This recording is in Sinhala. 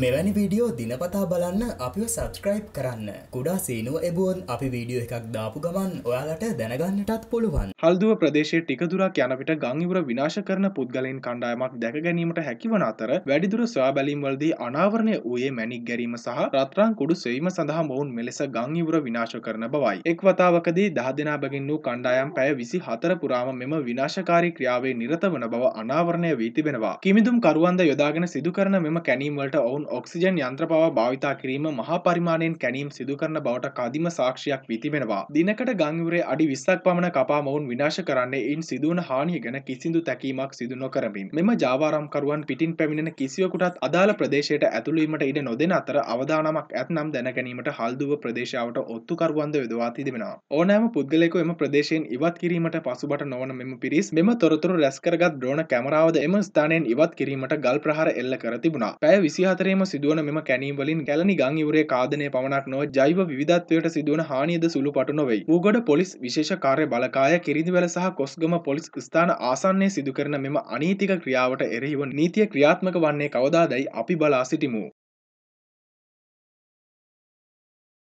මෙවැනි වීඩියෝ දිනපතා බලන්න අපිව සබස්ක්‍රයිබ් කරන්න කුඩා සීනුව එබුවන් අපි වීඩියෝ එකක් දාපු ගමන් ඔයාලට දැනගන්නටත් පුළුවන් හල්දුව ප්‍රදේශයේ ටිකදුරක් යනවිට ගංඉවර විනාශ කරන පුද්ගලයින් කණ්ඩායමක් දැක ගැනීමට හැකිවන අතර වැඩිදුර සොයාබැලීම්වලදී අනාවරණය වූයේ මැනික් ගැරීම සහ රත්රාන් කුඩු සෙවීම සඳහා මොවුන් මෙලෙස ගංඉවර විනාශ කරන බවයි එක් වතාවකදී දහ දෙනා බැගින් වූ කණ්ඩායම් පැය විසි හතර පුරාම මෙම විනාශකාරී ක්‍රියාවේ නිරත වන බව අනාවරණය වී තිබෙනවා කිමිදුම් කරුවන්ද යොදාගෙන සිදුකරන මෙම කැනීම්වලට ඔවුන් ඔවුන් ඔක්සිජන් යන්ත්‍ර පවා භාවිතා කිරීම මහා පරිමාණයෙන් කැනීම් සිදුකරන බවට කදිම සාක්ෂයක් විතිබෙනවා. දිනකට ගංවරේ අඩි විස්සක් පමණ කපා මොවුන් විනාශ කරන්නේ ඉන් සිදුවන හානිය ගැන කිසිදු තැකීමක් සිදු නොකරමින්. මෙම ජාවාරම්කරුවන් පිටින් පැමිණෙන කිසිවකුටත් අදාළ ප්‍රදේශයට ඇතුළීමට ඉඩ නොදෙන අතර අවදානමක් ඇත්නම් දැනගැනීමට හල්දුව ප්‍රදේශාවට ඔත්තුකරුවන්ද යොදවා තිබෙනවා. ඕනෑම පුද්ගලෙකු එම ප්‍රදේශයෙන් ඉවත් කිරීමට පසුබට නොවන මෙම පිරිස් මෙම තොරතුරු රැස්කරගත් ඩ්‍රෝන කැමරාවද එම ස්ථානයෙන් ඉවත් කිරීමට ගල් ප්‍රහාර එල්ල කර තිබුණා. පැය විසිහතරේ නිරන්තරයම සිදුවන මෙම කැනීම්වලින් කැල නිගං ඉවරේ කාදනය පමණක් නොව ජෛව විධත්වයට සිදුවන හානියද සුළු පටු නොවෙයි. ූගොඩ පොලිස් විශේෂ කාර්ය බලකාය කිරිදිවැල සහ කොස්ගම පොලිස් ස්ථාන ආසන්නය සිදුකරන මෙම අනීතික ක්‍රියාවට එරෙහිව නීතිය ක්‍රියාත්මක වන්නේ කවදාදැයි අපි බලා සිටිමු.